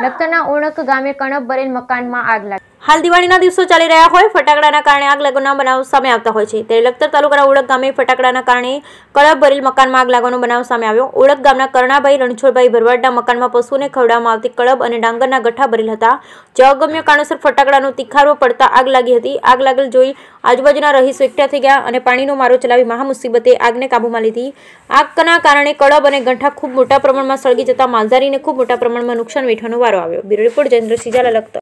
નખત્રના ઓણક ગામે કણપ ભરેલ મકાનમાં આગ લાગી હાલ દિવાળીના દિવસો ચાલી રહ્યા હોય ફટાકડાના કારણે આગ લાગવાના બનાવ સામે આવતા હોય છે ત્યારે લખતર તાલુકાના ઓળખ ગામે ફટાકડાના કારણે કળા ભરેલ મકાનમાં આગ લાગવાનો બનાવ સામે આવ્યો ઓળખ ગામના કરણાભાઈ રણછોડભાઈ ભરવાડના મકાનમાં પશુને ખવડાવવામાં આવતી કળબ અને ડાંગરના ગઠ્ઠા ભરેલ હતા જે અગમ્ય કારણોસર ફટાકડાનો તિખારો પડતા આગ લાગી હતી આગ લાગેલ જોઈ આજુબાજુના રહીશો એકઠા થઈ ગયા અને પાણીનો મારો ચલાવી મહામુસીબતે આગને કાબૂમાં લીધી આગના કારણે કળબ અને ગંઠા ખૂબ મોટા પ્રમાણમાં સળગી જતા માલધારીને ખૂબ મોટા પ્રમાણમાં નુકસાન વેઠવાનો વારો આવ્યો બ્યુરો રિપોર્ટ જયેન્દ્ર સિજાલા લખતર